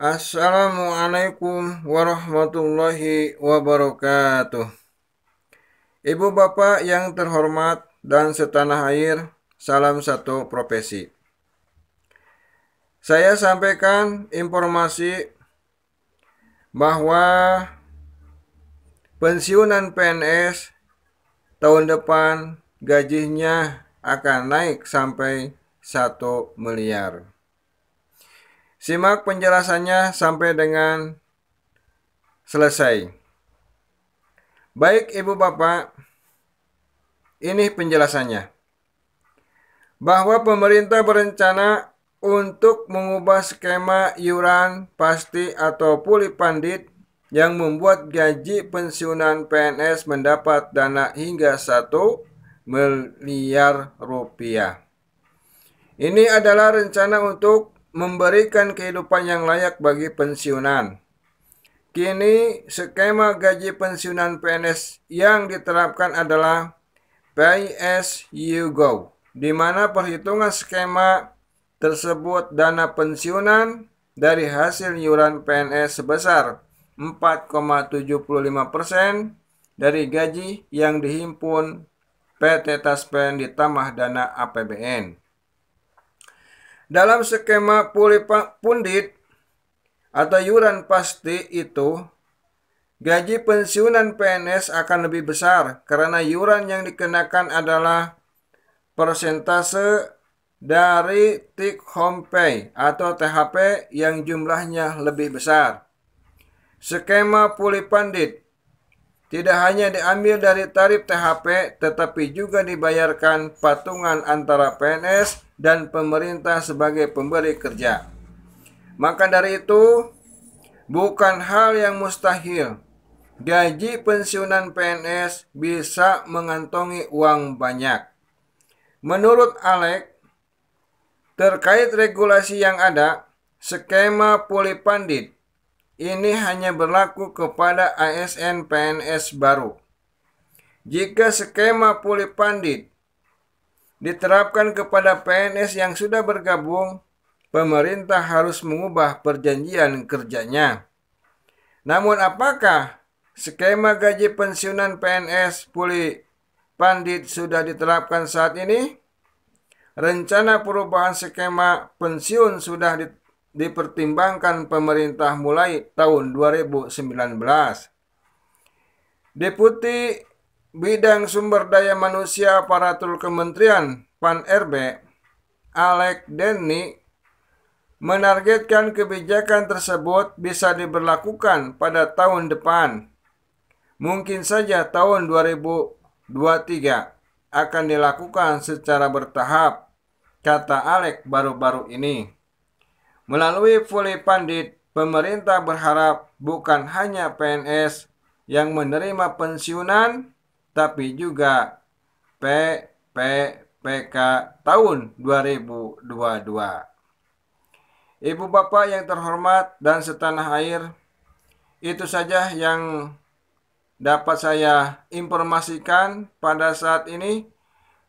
Assalamualaikum warahmatullahi wabarakatuh. Ibu bapak yang terhormat dan setanah air, salam satu profesi. Saya sampaikan informasi bahwa pensiunan PNS tahun depan gajinya akan naik sampai 1 miliar. Simak penjelasannya sampai dengan selesai. Baik Ibu Bapak, ini penjelasannya. Bahwa pemerintah berencana untuk mengubah skema iuran pasti atau pulih pandit yang membuat gaji pensiunan PNS mendapat dana hingga 1 miliar rupiah. Ini adalah rencana untuk memberikan kehidupan yang layak bagi pensiunan. Kini, skema gaji pensiunan PNS yang diterapkan adalah Pay As You Go, di mana perhitungan skema tersebut dana pensiunan dari hasil iuran PNS sebesar 4,75% dari gaji yang dihimpun PT Taspen ditambah dana APBN. Dalam skema pundit atau yuran pasti itu, gaji pensiunan PNS akan lebih besar karena yuran yang dikenakan adalah persentase dari tik home pay atau THP yang jumlahnya lebih besar. Skema pulih pundit. Tidak hanya diambil dari tarif THP, tetapi juga dibayarkan patungan antara PNS dan pemerintah sebagai pemberi kerja. Maka dari itu, bukan hal yang mustahil. Gaji pensiunan PNS bisa mengantongi uang banyak. Menurut Alek, terkait regulasi yang ada, skema pandit ini hanya berlaku kepada ASN PNS baru. Jika skema pulih pandit diterapkan kepada PNS yang sudah bergabung, pemerintah harus mengubah perjanjian kerjanya. Namun apakah skema gaji pensiunan PNS pulih pandit sudah diterapkan saat ini? Rencana perubahan skema pensiun sudah diterapkan dipertimbangkan pemerintah mulai tahun 2019. Deputi Bidang Sumber Daya Manusia Aparatur Kementerian Pan RB Alek Denny menargetkan kebijakan tersebut bisa diberlakukan pada tahun depan. Mungkin saja tahun 2023 akan dilakukan secara bertahap, kata Alek baru-baru ini. Melalui fully Pandit, pemerintah berharap bukan hanya PNS yang menerima pensiunan, tapi juga PPPK tahun 2022. Ibu bapak yang terhormat dan setanah air, itu saja yang dapat saya informasikan pada saat ini.